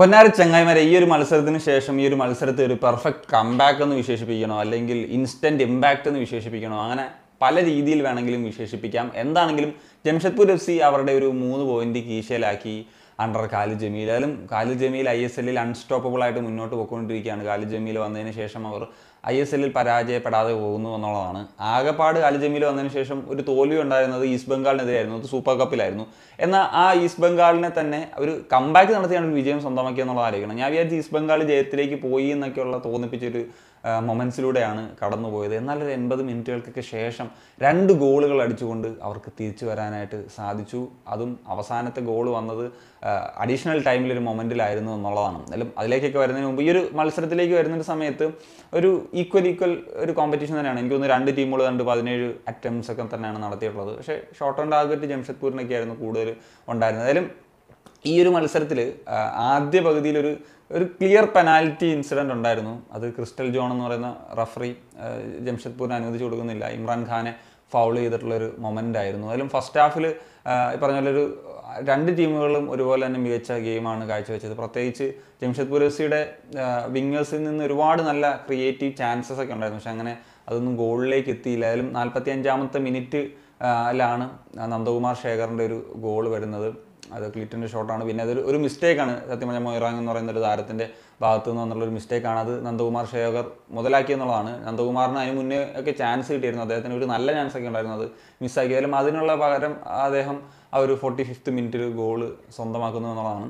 പൊന്നാരി ചങ്ങായിമാരെ ഈ ഒരു മത്സരത്തിന് ശേഷം ഈ ഒരു മത്സരത്തെ ഒരു പെർഫെക്റ്റ് കംബാക്ക് എന്ന് വിശേഷിപ്പിക്കണോ അല്ലെങ്കിൽ ഇൻസ്റ്റന്റ് ഇമ്പാക്റ്റ് എന്ന് വിശേഷിപ്പിക്കണോ അങ്ങനെ പല രീതിയിൽ വേണമെങ്കിലും വിശേഷിപ്പിക്കാം എന്താണെങ്കിലും ജംഷഡ്പൂർ എഫ് സി അവരുടെ ഒരു മൂന്ന് പോയിന്റ് കീശയിലാക്കി അണ്ടർ കാലി ജമീലും കാലി ജമീൽ ഐ എസ് എല്ലിൽ അൺസ്റ്റോപ്പബിൾ ആയിട്ട് മുന്നോട്ട് പോയിക്കൊണ്ടിരിക്കുകയാണ് കാലി ജമീൽ വന്നതിന് ശേഷം അവർ ഐ എസ് എല്ലിൽ പരാജയപ്പെടാതെ പോകുന്നു എന്നുള്ളതാണ് ആകെപ്പാട് കാലി ജമീൽ വന്നതിന് ശേഷം ഒരു തോൽവി ഉണ്ടായിരുന്നത് ഈസ്റ്റ് ബംഗാളിനെതിരായിരുന്നു അത് സൂപ്പർ കപ്പിലായിരുന്നു എന്നാൽ ആ ഈസ്റ്റ് ബംഗാളിനെ തന്നെ ഒരു കമ്പാക്ക് നടത്തിയാണ് ഒരു വിജയം സ്വന്തമാക്കി എന്നുള്ളത് ആലോചിക്കണം ഞാൻ വിചാരിച്ചു ഈസ്റ്റ് ബംഗാൾ ജയത്തിലേക്ക് പോയി എന്നൊക്കെയുള്ള തോന്നിപ്പിച്ചൊരു മൊമെൻസിലൂടെയാണ് കടന്നുപോയത് എന്നാൽ ഒരു എൺപത് മിനിറ്റുകൾക്കൊക്കെ ശേഷം രണ്ട് ഗോളുകൾ അടിച്ചുകൊണ്ട് അവർക്ക് തിരിച്ചു വരാനായിട്ട് സാധിച്ചു അതും അവസാനത്തെ ഗോൾ വന്നത് അഡീഷണൽ ടൈമിലൊരു മൊമെൻറ്റിലായിരുന്നു എന്നുള്ളതാണ് എന്നാലും അതിലേക്കൊക്കെ വരുന്നതിന് മുമ്പ് ഈ ഒരു മത്സരത്തിലേക്ക് വരുന്ന സമയത്ത് ഒരു ഈക്വൽ ഈക്വൽ ഒരു കോമ്പറ്റീഷൻ തന്നെയാണ് എനിക്ക് തോന്നുന്നു രണ്ട് ടീമുകൾ രണ്ട് പതിനേഴ് അറ്റംപ്റ്റ്സ് ഒക്കെ തന്നെയാണ് നടത്തിയിട്ടുള്ളത് പക്ഷേ ഷോർട്ട് ഓൺ ടാർഗറ്റ് ജംഷഡ്പൂരിനൊക്കെ ആയിരുന്നു കൂടുതൽ ഉണ്ടായിരുന്നത് എന്തായാലും ഈ ഒരു മത്സരത്തിൽ ആദ്യ പകുതിയിൽ ഒരു ഒരു ക്ലിയർ പെനാൽറ്റി ഇൻസിഡൻ്റ് ഉണ്ടായിരുന്നു അത് ക്രിസ്റ്റൽ ജോൺ എന്ന് പറയുന്ന റഫറി ജംഷഡ്പൂരിന് അനുവദിച്ചു കൊടുക്കുന്നില്ല ഇമ്രാൻ ഖാനെ ഫൗൾ ചെയ്തിട്ടുള്ളൊരു മൊമെൻ്റ് ആയിരുന്നു അതിലും ഫസ്റ്റ് ഹാഫിൽ ഈ പറഞ്ഞ പോലെ ഒരു രണ്ട് ടീമുകളും ഒരുപോലെ തന്നെ മികച്ച ഗെയിമാണ് കാഴ്ചവെച്ചത് പ്രത്യേകിച്ച് ജംഷദ്പൂർ എഫ് സിയുടെ വിങ്ങേഴ്സിൽ നിന്ന് ഒരുപാട് നല്ല ക്രിയേറ്റീവ് ചാൻസസ് ഒക്കെ ഉണ്ടായിരുന്നു പക്ഷെ അങ്ങനെ അതൊന്നും ഗോളിലേക്ക് എത്തിയില്ല അതിലും നാൽപ്പത്തി അഞ്ചാമത്തെ മിനിറ്റ് ാണ് നന്ദകുമാർ ശേഖറിൻ്റെ ഒരു ഗോൾ വരുന്നത് അത് ക്ലിറ്റിൻ്റെ ഷോട്ടാണ് പിന്നെ അതൊരു ഒരു മിസ്റ്റേക്കാണ് സത്യം പറഞ്ഞാൽ എന്ന് പറയുന്ന ഒരു താരത്തിൻ്റെ ഭാഗത്തു നിന്ന് വന്നുള്ളൊരു മിസ്റ്റേക്കാണ് അത് നന്ദകുമാർ ഷേഖർ മുതലാക്കിയെന്നുള്ളതാണ് നന്ദകുമാറിന് അതിന് മുന്നേ ഒക്കെ ചാൻസ് കിട്ടിയിരുന്നു അദ്ദേഹത്തിന് ഒരു നല്ല ചാൻസ് ഒക്കെ ഉണ്ടായിരുന്നു അത് മിസ്സാക്കിയാലും അതിനുള്ള പകരം അദ്ദേഹം ആ ഒരു ഫോർട്ടി ഫിഫ്ത്ത് മിനിറ്റിൽ ഗോള് സ്വന്തമാക്കുന്നു എന്നുള്ളതാണ്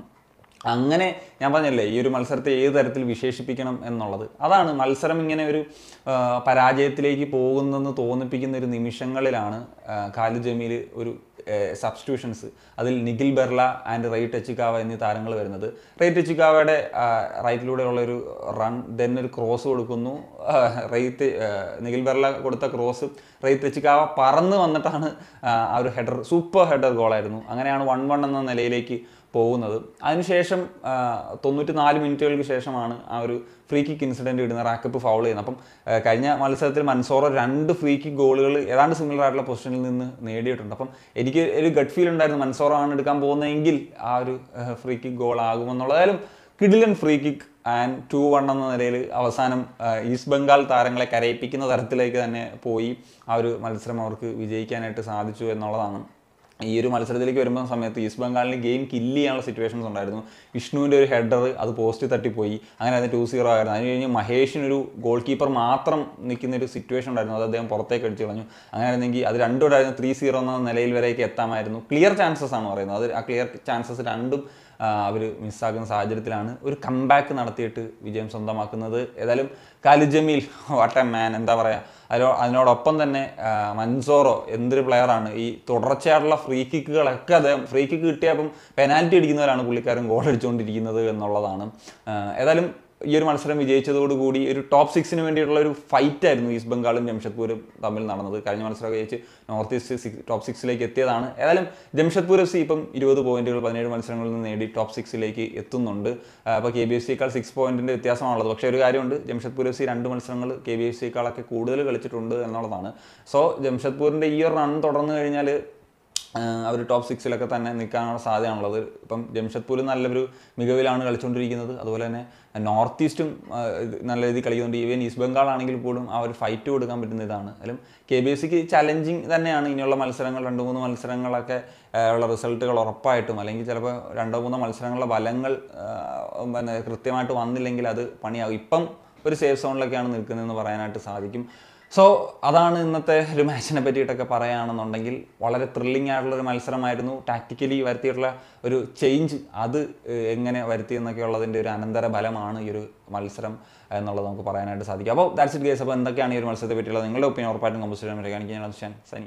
അങ്ങനെ ഞാൻ പറഞ്ഞല്ലേ ഈ ഒരു മത്സരത്തെ ഏത് തരത്തിൽ വിശേഷിപ്പിക്കണം എന്നുള്ളത് അതാണ് മത്സരം ഇങ്ങനെ ഒരു പരാജയത്തിലേക്ക് പോകുന്നെന്ന് തോന്നിപ്പിക്കുന്ന ഒരു നിമിഷങ്ങളിലാണ് കാലു ജമീൽ ഒരു സബ്സ്റ്റിറ്റ്യൂഷൻസ് അതിൽ നിഖിൽ ബെർല ആൻഡ് റൈറ്റ് ടച്ചിക്കാവ എന്നീ താരങ്ങൾ വരുന്നത് റൈറ്റ് ടച്ചിക്കാവയുടെ റൈറ്റിലൂടെയുള്ള ഒരു റൺ ദെൻ ഒരു ക്രോസ് കൊടുക്കുന്നു റെയ്ത്ത് നിഖിൽ ബെർള കൊടുത്ത ക്രോസ് റെയ്ത്ത് രച്ചിക്കാവ പറന്ന് വന്നിട്ടാണ് ആ ഒരു ഹെഡർ സൂപ്പർ ഹെഡർ ഗോളായിരുന്നു അങ്ങനെയാണ് വൺ വൺ എന്ന നിലയിലേക്ക് പോകുന്നത് അതിനുശേഷം തൊണ്ണൂറ്റി നാല് മിനിറ്റുകൾക്ക് ശേഷമാണ് ആ ഒരു ഫ്രീ കിക്ക് ഇൻസിഡൻറ്റ് ഇടുന്ന റാക്കപ്പ് ഫൗൾ ചെയ്യുന്നത് അപ്പം കഴിഞ്ഞ മത്സരത്തിൽ മൻസോറോ രണ്ട് ഫ്രീ കിക്ക് ഗോളുകൾ ഏതാണ്ട് സിമിലർ ആയിട്ടുള്ള പൊസിഷനിൽ നിന്ന് നേടിയിട്ടുണ്ട് അപ്പം എനിക്ക് ഒരു ഗട്ട് ഫീൽ ഉണ്ടായിരുന്നു മൻസോറോ ആണ് എടുക്കാൻ പോകുന്നതെങ്കിൽ ആ ഒരു ഫ്രീ കിക്ക് ഗോൾ ആകുമെന്നുള്ളതായാലും കിഡിലൻ free kick and two one എന്ന നിലയിൽ അവസാനം ഈസ്റ്റ് ബംഗാൾ താരങ്ങളെ കരയിപ്പിക്കുന്ന തരത്തിലേക്ക് തന്നെ പോയി ആ ഒരു മത്സരം അവർക്ക് വിജയിക്കാനായിട്ട് സാധിച്ചു എന്നുള്ളതാണ് ഈ ഒരു മത്സരത്തിലേക്ക് വരുമ്പോൾ സമയത്ത് ഈസ്റ്റ് ബംഗാളിന് ഗെയിം കില്ല് ചെയ്യാനുള്ള സിറ്റുവേഷൻസ് ഉണ്ടായിരുന്നു വിഷ്ണുവിൻ്റെ ഒരു ഹെഡർ അത് പോസ്റ്റ് തട്ടിപ്പോയി അങ്ങനെ അത് ടു സീറോ ആയിരുന്നു അതിന് കഴിഞ്ഞ് മഹേഷിനൊരു ഗോൾ കീപ്പർ മാത്രം നിൽക്കുന്ന ഒരു സിറ്റുവേഷൻ ഉണ്ടായിരുന്നു അത് അദ്ദേഹം പുറത്തേക്ക് അടിച്ചു കളഞ്ഞു അങ്ങനെ ആയിരുന്നെങ്കിൽ അത് രണ്ടോടായിരുന്നു ത്രീ സീറോ എന്ന നിലയിൽ വരെയൊക്കെ എത്താമായിരുന്നു ക്ലിയർ ചാൻസസ് ആണ് പറയുന്നത് അത് ആ ക്ലിയർ ചാൻസസ് രണ്ടും അവർ മിസ്സാകുന്ന സാഹചര്യത്തിലാണ് ഒരു കംബാക്ക് നടത്തിയിട്ട് വിജയം സ്വന്തമാക്കുന്നത് ഏതായാലും കാലി ജമീൽ വാട്ട് എ മാൻ എന്താ പറയുക അതിനോ അതിനോടൊപ്പം തന്നെ മൻസോറോ എന്തൊരു പ്ലെയറാണ് ഈ തുടർച്ചയായിട്ടുള്ള ഫ്രീ കിക്കുകളൊക്കെ അദ്ദേഹം ഫ്രീ കിക്ക് കിട്ടിയപ്പം പെനാൽറ്റി അടിക്കുന്നവരാണ് പുള്ളിക്കാരൻ ഗോൾ അടിച്ചുകൊണ്ടിരിക്കുന്നത് എന്നുള്ളതാണ് ഏതായാലും ഈ ഒരു മത്സരം വിജയിച്ചതോടുകൂടി ഒരു ടോപ്പ് സിക്സിന് വേണ്ടിയിട്ടുള്ള ഒരു ഫൈറ്റ് ആയിരുന്നു ഈസ്റ്റ് ബംഗാളും ജംഷഡ്പൂരും തമ്മിൽ നടന്നത് കഴിഞ്ഞ മത്സരം ജയിച്ച് നോർത്ത് ഈസ്റ്റ് ടോപ്പ് സിക്സിലേക്ക് എത്തിയതാണ് ഏതായാലും ജംഷഡ്പൂർ എഫ് സി ഇപ്പം ഇരുപത് പോയിന്റുകൾ പതിനേഴ് മത്സരങ്ങളിൽ നിന്ന് നേടി ടോപ്പ് സിക്സിലേക്ക് എത്തുന്നുണ്ട് അപ്പോൾ കെ ബി എഫ് സിയേക്കാൾ സിക്സ് പോയിന്റിന്റെ വ്യത്യാസമാണുള്ളത് പക്ഷേ ഒരു കാര്യമുണ്ട് ജംഷഡ്പൂർ എഫ് സി രണ്ട് മത്സരങ്ങൾ കെ ബി എഫ് സിയേക്കാളൊക്കെ കൂടുതൽ കളിച്ചിട്ടുണ്ട് എന്നുള്ളതാണ് സോ ജംഷഡ്പൂരിൻ്റെ ഈ ഒരു റൺ തുടർന്നു കഴിഞ്ഞാൽ അവർ ടോപ്പ് സിക്സിലൊക്കെ തന്നെ നിൽക്കാനുള്ള സാധ്യതയാണുള്ളത് ഇപ്പം ജംഷഡ്പൂർ നല്ലൊരു മികവിലാണ് കളിച്ചുകൊണ്ടിരിക്കുന്നത് അതുപോലെ തന്നെ നോർത്ത് ഈസ്റ്റും നല്ല രീതിയിൽ കളിക്കുന്നുണ്ട് ഈവൻ ഈസ്റ്റ് ബംഗാൾ ആണെങ്കിൽ പോലും ആ ഒരു ഫൈറ്റ് കൊടുക്കാൻ പറ്റുന്ന ഇതാണ് അതിലും കെ ബി എസ് സിക്ക് ചലഞ്ചിങ് തന്നെയാണ് ഇനിയുള്ള മത്സരങ്ങൾ രണ്ട് മൂന്ന് മത്സരങ്ങളൊക്കെ ഉള്ള റിസൾട്ടുകൾ ഉറപ്പായിട്ടും അല്ലെങ്കിൽ ചിലപ്പോൾ രണ്ടോ മൂന്നോ മത്സരങ്ങളുടെ ഫലങ്ങൾ പിന്നെ കൃത്യമായിട്ട് വന്നില്ലെങ്കിൽ അത് പണിയാകും ഇപ്പം ഒരു സേഫ് സോണിലൊക്കെയാണ് നിൽക്കുന്നതെന്ന് പറയാനായിട്ട് സാധിക്കും സോ അതാണ് ഇന്നത്തെ ഒരു മാച്ചിനെ പറ്റിയിട്ടൊക്കെ പറയുകയാണെന്നുണ്ടെങ്കിൽ വളരെ ത്രില്ലിംഗ് ആയിട്ടുള്ളൊരു മത്സരമായിരുന്നു ടാക്റ്റിക്കലി വരുത്തിയിട്ടുള്ള ഒരു ചേഞ്ച് അത് എങ്ങനെ വരുത്തി എന്നൊക്കെ ഉള്ളതിൻ്റെ ഒരു അനന്തര ബലമാണ് ഈ ഒരു മത്സരം എന്നുള്ളത് നമുക്ക് പറയാനായിട്ട് സാധിക്കും അപ്പോൾ ദാറ്റ്സ് ഇറ്റ് ഗേസ് അപ്പോൾ എന്തൊക്കെയാണ് ഈ ഒരു മത്സരത്തെ പറ്റിയുള്ള നിങ്ങളുടെ ഒപ്പീനിയൻ ഉറപ്പായിട്ടും കമ്പോസ്റ്റ് ചെയ്യാൻ സനി